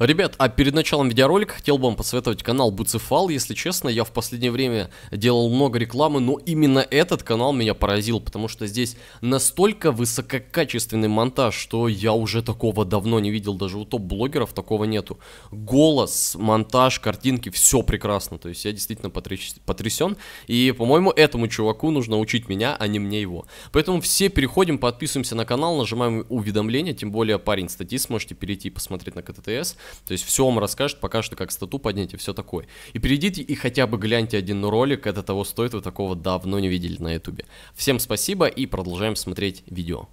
Ребят, а перед началом видеоролика хотел бы вам посоветовать канал Буцефал. Если честно, я в последнее время делал много рекламы, но именно этот канал меня поразил, потому что здесь настолько высококачественный монтаж, что я уже такого давно не видел, даже у топ-блогеров такого нету. Голос, монтаж, картинки, все прекрасно, то есть я действительно потрясен, и, по-моему, этому чуваку нужно учить меня, а не мне его. Поэтому все переходим, подписываемся на канал, нажимаем уведомления, тем более парень статьи сможете перейти и посмотреть на КТТС. То есть все вам расскажет, покажет, как стату поднять и все такое. И перейдите и хотя бы гляньте один ролик, это того стоит, вы такого давно не видели на ютубе. Всем спасибо и продолжаем смотреть видео.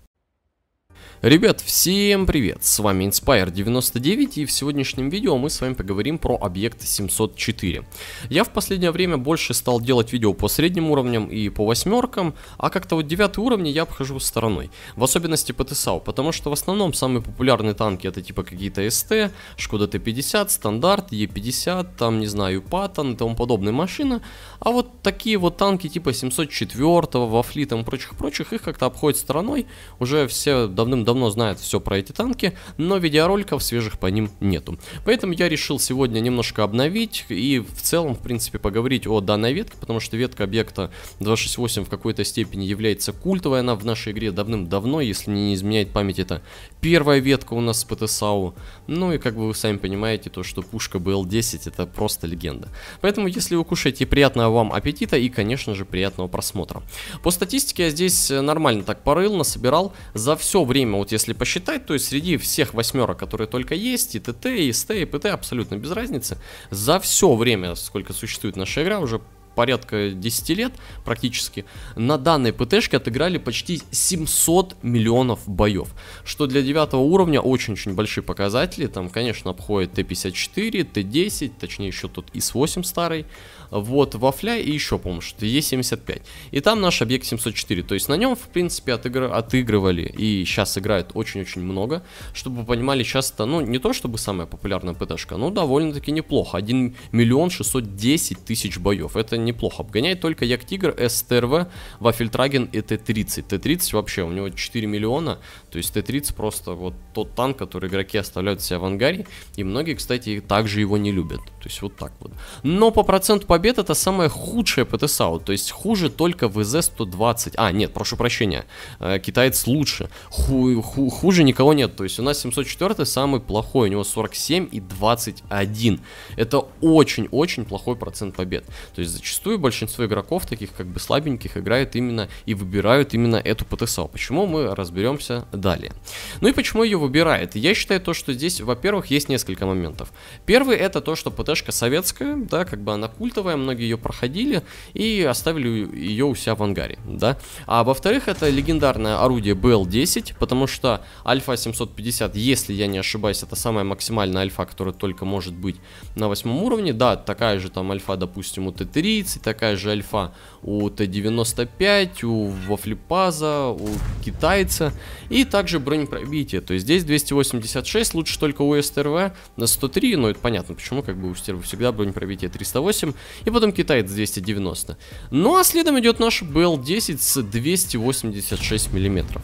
Ребят, всем привет, с вами Inspire99 и в сегодняшнем видео мы с вами поговорим про объект 704. Я в последнее время больше стал делать видео по средним уровням и по восьмеркам, а как-то вот девятый уровни я обхожу стороной, в особенности по ТСАУ, потому что в основном самые популярные танки это типа какие-то СТ, Шкода Т-50, Стандарт, Е-50, там не знаю, Паттон и тому подобные машины, а вот такие вот танки типа 704, Вафли и прочих-прочих, их как-то обходят стороной, уже все давно давным-давно знает все про эти танки, но видеороликов свежих по ним нету. Поэтому я решил сегодня немножко обновить и в целом, в принципе, поговорить о данной ветке, потому что ветка объекта 268 в какой-то степени является культовой, она в нашей игре давным-давно, если не изменяет память, это первая ветка у нас с ПТСАУ. Ну и как бы вы сами понимаете, то что пушка БЛ-10 это просто легенда. Поэтому если вы кушаете, приятного вам аппетита и, конечно же, приятного просмотра. По статистике я здесь нормально так порыл, насобирал. За все время время, вот если посчитать, то есть среди всех восьмерок, которые только есть, и ТТ, и СТ, и ПТ, абсолютно без разницы, за все время, сколько существует наша игра, уже порядка 10 лет практически, на данной ПТшке отыграли почти 700 миллионов боев, что для 9 уровня очень-очень большие показатели, там, конечно, обходит Т-54, Т-10, точнее еще тут ИС-8 старый, вот вафля и еще, по-моему, что-то Е75. И там наш объект 704, то есть на нем, в принципе, отыгр... отыгрывали и сейчас играют очень-очень много, чтобы вы понимали, сейчас это, ну, не то чтобы самая популярная ПТшка, но довольно-таки неплохо, 1 миллион 610 тысяч боев, это неплохо, обгоняет только Як СТРВ, Вафельтраген и Т-30, Т-30 вообще, у него 4 миллиона, то есть Т-30 просто вот тот танк, который игроки оставляют себя в ангаре, и многие, кстати, также его не любят. То есть вот так вот. Но по проценту побед это самое худшее ПТСАУ, То есть хуже только ВЗ-120. А, нет, прошу прощения. Э, китаец лучше. Ху ху хуже никого нет. То есть у нас 704 самый плохой. У него 47 и 21. Это очень-очень плохой процент побед. То есть зачастую большинство игроков, таких как бы слабеньких, играют именно и выбирают именно эту ПТСАУ. Почему мы разберемся далее. Ну и почему ее выбирает? Я считаю то, что здесь, во-первых, есть несколько моментов. Первый это то, что ПТ карточка советская, да, как бы она культовая, многие ее проходили и оставили ее у себя в ангаре, да. А во-вторых, это легендарное орудие BL-10, потому что Альфа 750, если я не ошибаюсь, это самая максимальная альфа, которая только может быть на восьмом уровне, да, такая же там альфа, допустим, у Т-30, такая же альфа у Т-95, у Вафлипаза, у китайца, и также бронепробитие, то есть здесь 286, лучше только у СТРВ на 103, но это понятно, почему как бы у мастеру всегда бронь пробития 308, и потом китаец 290. Ну а следом идет наш BL-10 с 286 миллиметров.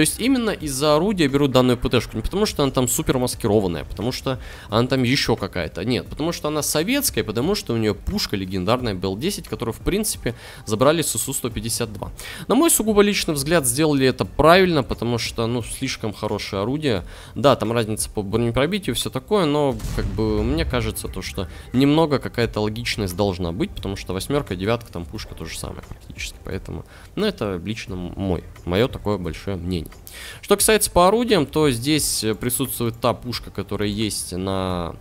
То есть именно из-за орудия берут данную ПТ-шку. Не потому, что она там супер маскированная, потому что она там еще какая-то. Нет, потому что она советская, потому что у нее пушка легендарная БЛ-10, которую, в принципе, забрали с СУ-152. На мой сугубо личный взгляд, сделали это правильно, потому что, ну, слишком хорошее орудие. Да, там разница по бронепробитию, все такое, но, как бы, мне кажется, то, что немного какая-то логичность должна быть, потому что восьмерка, девятка, там пушка то же самое практически. Поэтому, ну, это лично мой, мое такое большое мнение. Что касается по орудиям, то здесь присутствует та пушка, которая есть на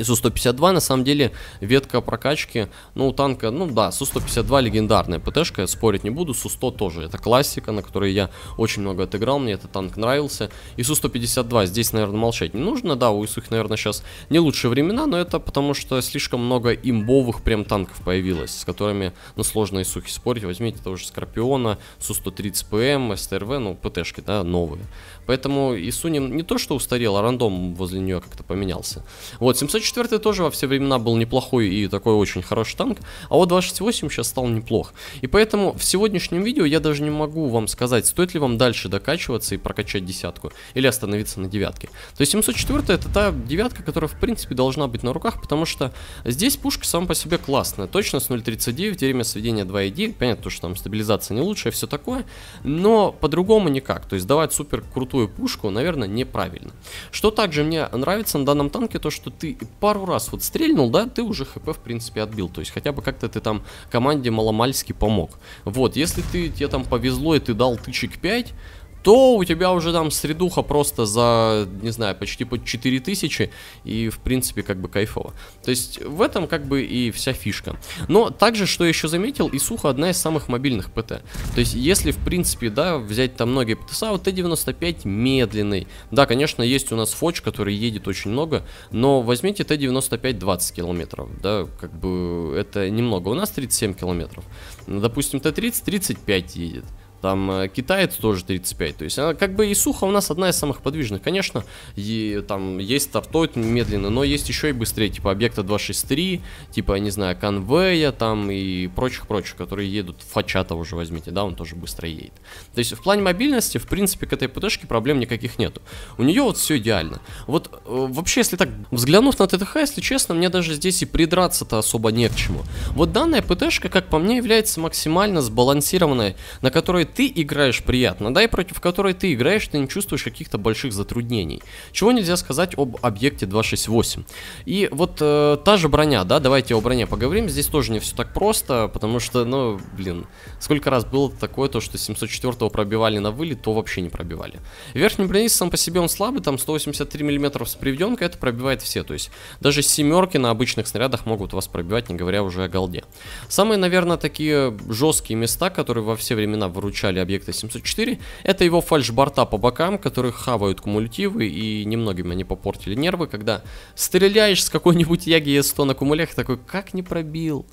Су-152, на самом деле, ветка прокачки, ну, у танка, ну, да, Су-152 легендарная ПТшка, спорить не буду, Су-100 тоже, это классика, на которой я очень много отыграл, мне этот танк нравился, и Су-152, здесь, наверное, молчать не нужно, да, у их, наверное, сейчас не лучшие времена, но это потому, что слишком много имбовых прям танков появилось, с которыми, ну, сложно Исухи спорить, возьмите того же Скорпиона, Су-130ПМ, СТРВ, эм, ну, ПТшки, да, новые, поэтому Ису не, не то, что устарел, а рандом возле нее как-то поменялся, вот, 700 104 тоже во все времена был неплохой и такой очень хороший танк, а вот 268 сейчас стал неплох. И поэтому в сегодняшнем видео я даже не могу вам сказать, стоит ли вам дальше докачиваться и прокачать десятку, или остановиться на девятке. То есть 704 это та девятка, которая в принципе должна быть на руках, потому что здесь пушка сама по себе классная, точность 0.39, время сведения 2.1, понятно, что там стабилизация не лучшая, все такое, но по-другому никак, то есть давать супер крутую пушку, наверное, неправильно. Что также мне нравится на данном танке, то что ты пару раз вот стрельнул, да, ты уже хп в принципе отбил. То есть хотя бы как-то ты там команде маломальски помог. Вот, если ты, тебе там повезло и ты дал тычек 5, то у тебя уже там средуха просто за, не знаю, почти под 4000, и, в принципе, как бы кайфово. То есть в этом как бы и вся фишка. Но также, что я еще заметил, и сухо одна из самых мобильных ПТ. То есть если, в принципе, да, взять там многие ПТСа, вот Т-95 медленный. Да, конечно, есть у нас Фоч, который едет очень много, но возьмите Т-95 20 километров, да, как бы это немного. У нас 37 километров. Допустим, Т-30 35 едет там э, китаец тоже 35, то есть она как бы и сухо у нас одна из самых подвижных, конечно, и там есть стартует медленно, но есть еще и быстрее, типа объекта 263, типа, не знаю, конвея там и прочих-прочих, которые едут, Фачата уже возьмите, да, он тоже быстро едет. То есть в плане мобильности, в принципе, к этой ПТшке проблем никаких нету. У нее вот все идеально. Вот э, вообще, если так, взглянув на ТТХ, если честно, мне даже здесь и придраться-то особо не к чему. Вот данная ПТшка, как по мне, является максимально сбалансированной, на которой ты играешь приятно, да, и против которой ты играешь, ты не чувствуешь каких-то больших затруднений. Чего нельзя сказать об объекте 268. И вот э, та же броня, да, давайте о броне поговорим, здесь тоже не все так просто, потому что, ну, блин, сколько раз было такое то, что 704 пробивали на вылет, то вообще не пробивали. Верхний бронец сам по себе он слабый, там 183 мм с приведенкой, это пробивает все, то есть даже семерки на обычных снарядах могут вас пробивать, не говоря уже о голде. Самые, наверное, такие жесткие места, которые во все времена выручают начале объекта 704. Это его фальшборта по бокам, которые хавают кумулятивы, и немногим они попортили нервы, когда стреляешь с какой-нибудь Яги С100 на кумулях, такой, как не пробил?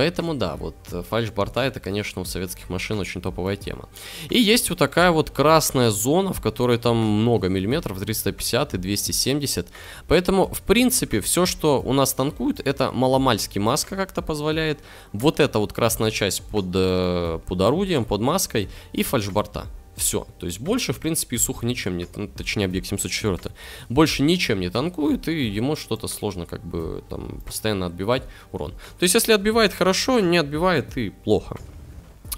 Поэтому да, вот э, фальш-борта это, конечно, у советских машин очень топовая тема. И есть вот такая вот красная зона, в которой там много миллиметров, 350 и 270. Поэтому, в принципе, все, что у нас танкует, это маломальский маска как-то позволяет. Вот эта вот красная часть под, э, под орудием, под маской и фальшборта. Все. То есть больше, в принципе, сухо ничем не, ну, точнее, объект 704, больше ничем не танкует, и ему что-то сложно как бы там постоянно отбивать урон. То есть если отбивает хорошо, не отбивает и плохо.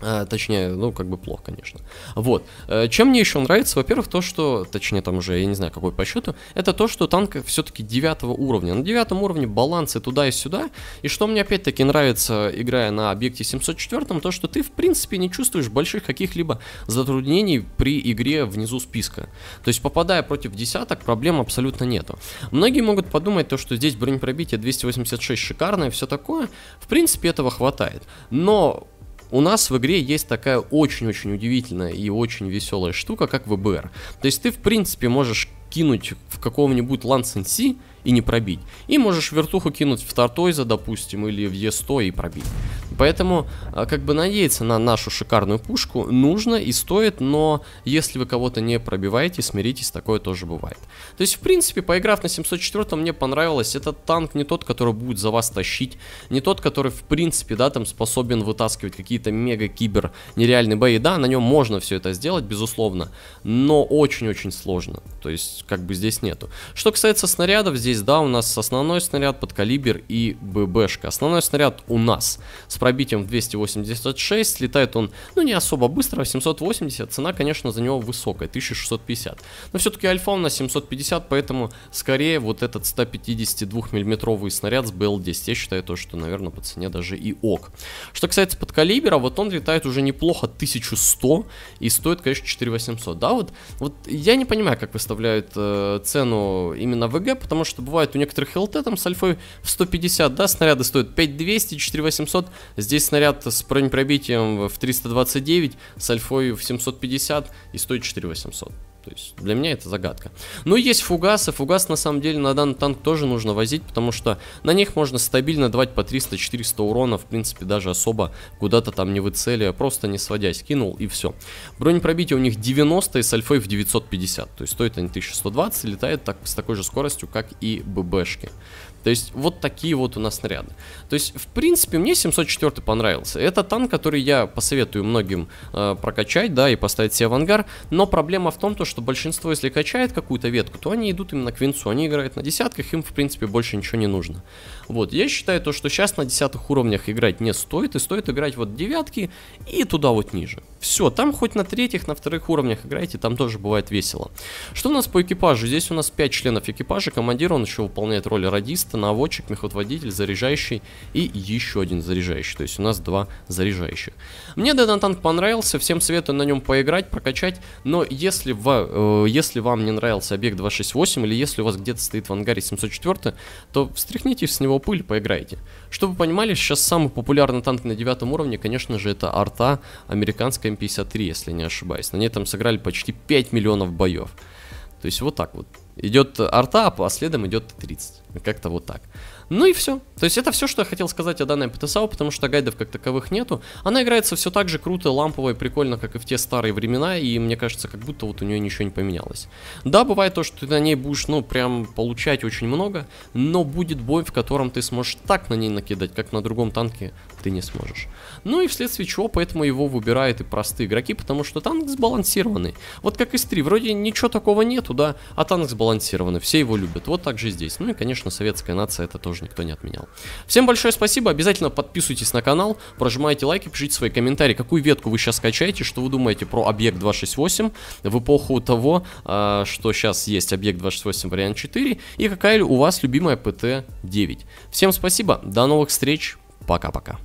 А, точнее, ну, как бы плохо, конечно. Вот. Э, чем мне еще нравится, во-первых, то, что, точнее, там уже, я не знаю, какой по счету, это то, что танк все-таки девятого уровня. На девятом уровне балансы туда и сюда. И что мне опять-таки нравится, играя на объекте 704, то, что ты, в принципе, не чувствуешь больших каких-либо затруднений при игре внизу списка. То есть, попадая против десяток, проблем абсолютно нету. Многие могут подумать, то, что здесь бронепробитие 286 шикарное, все такое. В принципе, этого хватает. Но у нас в игре есть такая очень-очень удивительная и очень веселая штука, как ВБР. То есть ты, в принципе, можешь кинуть в какого-нибудь Лансенси, и не пробить. И можешь вертуху кинуть в Тартойза, допустим, или в Е100 и пробить. Поэтому, а, как бы надеяться на нашу шикарную пушку нужно и стоит, но если вы кого-то не пробиваете, смиритесь, такое тоже бывает. То есть, в принципе, поиграв на 704 мне понравилось, этот танк не тот, который будет за вас тащить, не тот, который, в принципе, да, там способен вытаскивать какие-то мега-кибер нереальные бои. Да, на нем можно все это сделать, безусловно, но очень-очень сложно. То есть, как бы здесь нету. Что касается снарядов, здесь здесь, да, у нас основной снаряд, подкалибер и ББшка. Основной снаряд у нас с пробитием в 286, летает он, ну, не особо быстро, 780, цена, конечно, за него высокая, 1650. Но все-таки альфа у нас 750, поэтому скорее вот этот 152 миллиметровый снаряд с БЛ-10, я считаю то, что, наверное, по цене даже и ок. Что касается подкалибера, вот он летает уже неплохо, 1100, и стоит, конечно, 4800, да, вот, вот я не понимаю, как выставляют э, цену именно ВГ, потому что что бывает у некоторых ЛТ там с альфой в 150, да, снаряды стоят 5200, 4800, здесь снаряд с бронепробитием в 329, с альфой в 750 и стоит 4800. То есть для меня это загадка. Но есть фугасы. Фугас на самом деле на данный танк тоже нужно возить, потому что на них можно стабильно давать по 300-400 урона. В принципе, даже особо куда-то там не выцеливая, просто не сводясь. Кинул и все. Бронепробитие у них 90 и с альфой в 950. То есть стоит они 1120, летает так, с такой же скоростью, как и ББшки. То есть вот такие вот у нас снаряды. То есть, в принципе, мне 704 понравился. Это танк, который я посоветую многим э, прокачать, да, и поставить себе в ангар. Но проблема в том, то, что большинство, если качает какую-то ветку, то они идут именно к винцу. Они играют на десятках, им, в принципе, больше ничего не нужно. Вот, я считаю то, что сейчас на десятых уровнях играть не стоит, и стоит играть вот девятки и туда вот ниже. Все, там хоть на третьих, на вторых уровнях играйте, там тоже бывает весело. Что у нас по экипажу? Здесь у нас 5 членов экипажа, командир, он еще выполняет роль радиста, наводчик, мехотводитель, заряжающий и еще один заряжающий. То есть у нас два заряжающих. Мне данный танк понравился, всем советую на нем поиграть, прокачать. Но если, в, э, если вам не нравился объект 268 или если у вас где-то стоит в ангаре 704, то встряхните с него пыль, поиграйте. Чтобы вы понимали, сейчас самый популярный танк на девятом уровне, конечно же, это арта американская М53, эм если не ошибаюсь. На ней там сыграли почти 5 миллионов боев. То есть вот так вот. Идет арта, а следом идет 30. Как-то вот так. Ну и все. То есть это все, что я хотел сказать о данной ПТСАУ, потому что гайдов как таковых нету. Она играется все так же круто, лампово и прикольно, как и в те старые времена, и мне кажется, как будто вот у нее ничего не поменялось. Да, бывает то, что ты на ней будешь, ну, прям получать очень много, но будет бой, в котором ты сможешь так на ней накидать, как на другом танке, ты не сможешь. Ну и вследствие чего поэтому его выбирают и простые игроки, потому что танк сбалансированный. Вот как из 3, вроде ничего такого нету, да, а танк сбалансированный, все его любят. Вот так же здесь. Ну и, конечно, советская нация это тоже никто не отменял. Всем большое спасибо, обязательно подписывайтесь на канал, прожимайте лайки, пишите свои комментарии, какую ветку вы сейчас качаете, что вы думаете про объект 268 в эпоху того, а, что сейчас есть объект 268 вариант 4 и какая у вас любимая ПТ-9. Всем спасибо, до новых встреч, пока-пока.